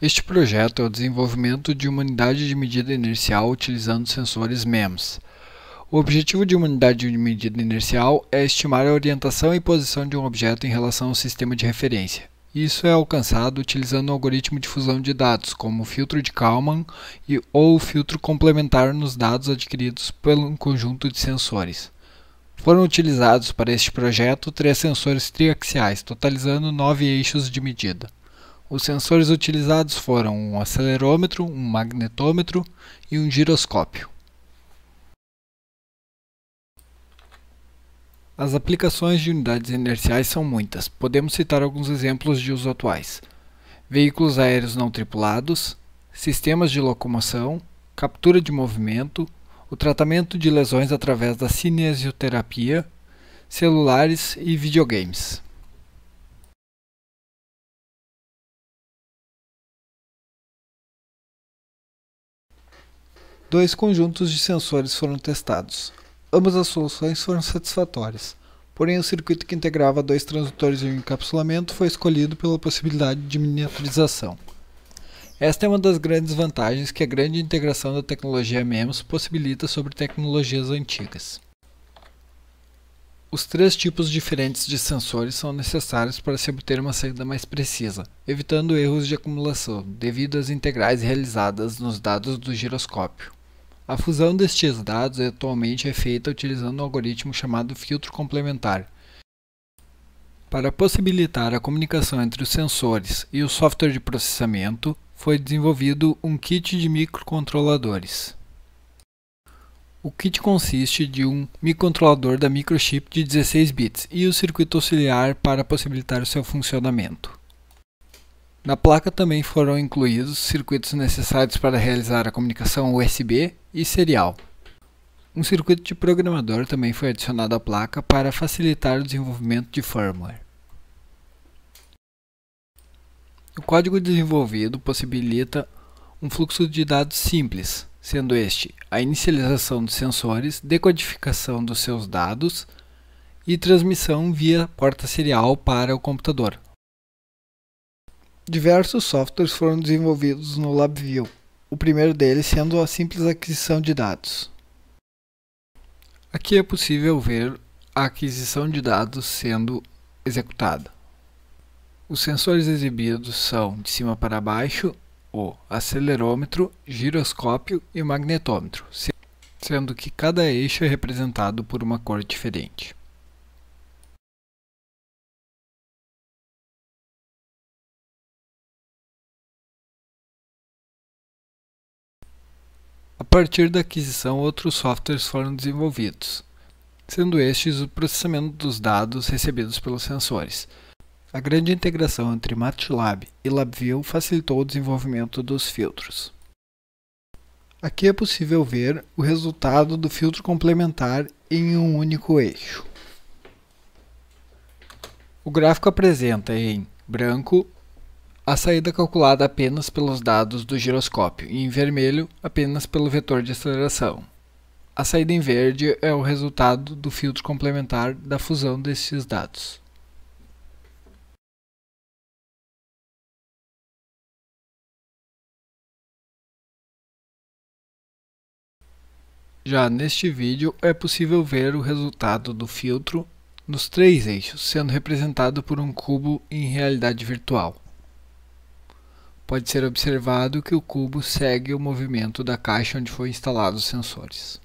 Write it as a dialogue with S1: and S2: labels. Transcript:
S1: Este projeto é o desenvolvimento de uma unidade de
S2: medida inercial utilizando sensores MEMS. O objetivo de uma unidade de medida inercial é estimar a orientação e posição de um objeto em relação ao sistema de referência. Isso é alcançado utilizando um algoritmo de fusão de dados, como o filtro de Kalman e, ou o filtro complementar nos dados adquiridos por um conjunto de sensores. Foram utilizados para este projeto três sensores triaxiais, totalizando nove eixos de medida. Os sensores utilizados foram um acelerômetro, um magnetômetro e um giroscópio. As aplicações de unidades inerciais são muitas. Podemos citar alguns exemplos de uso atuais. Veículos aéreos não tripulados, sistemas de locomoção, captura de movimento, o tratamento de lesões através da cinesioterapia,
S1: celulares e videogames. Dois conjuntos de sensores foram testados. Ambas as soluções foram
S2: satisfatórias, porém o circuito que integrava dois transdutores e um encapsulamento foi escolhido pela possibilidade de miniaturização. Esta é uma das grandes vantagens que a grande integração da tecnologia MEMS possibilita sobre tecnologias antigas. Os três tipos diferentes de sensores são necessários para se obter uma saída mais precisa, evitando erros de acumulação devido às integrais realizadas nos dados do giroscópio. A fusão destes dados atualmente é feita utilizando um algoritmo chamado filtro complementar. Para possibilitar a comunicação entre os sensores e o software de processamento, foi desenvolvido um kit de microcontroladores. O kit consiste de um microcontrolador da microchip de 16 bits e o circuito auxiliar para possibilitar o seu funcionamento. Na placa também foram incluídos circuitos necessários para realizar a comunicação USB e serial. Um circuito de programador também foi adicionado à placa para facilitar o desenvolvimento de firmware. O código desenvolvido possibilita um fluxo de dados simples, sendo este a inicialização dos sensores, decodificação dos seus dados e transmissão via porta serial para o computador. Diversos softwares foram desenvolvidos no LabVIEW, o primeiro deles sendo a simples aquisição de dados. Aqui é possível ver a aquisição de dados sendo executada. Os sensores exibidos são, de cima para baixo, o acelerômetro, giroscópio
S1: e magnetômetro, sendo que cada eixo é representado por uma cor diferente. partir da aquisição, outros softwares foram desenvolvidos, sendo estes
S2: o processamento dos dados recebidos pelos sensores. A grande integração entre MATLAB e LabVIEW facilitou o desenvolvimento dos filtros. Aqui é possível ver o resultado do filtro complementar em um único eixo. O gráfico apresenta em branco a saída calculada apenas pelos dados do giroscópio e em vermelho apenas pelo vetor de aceleração. A saída em verde é o resultado do filtro
S1: complementar da fusão destes dados. Já neste vídeo é possível ver o resultado do
S2: filtro nos três eixos, sendo representado por um cubo em realidade virtual pode ser observado que o cubo segue o movimento da
S1: caixa onde foi instalado os sensores.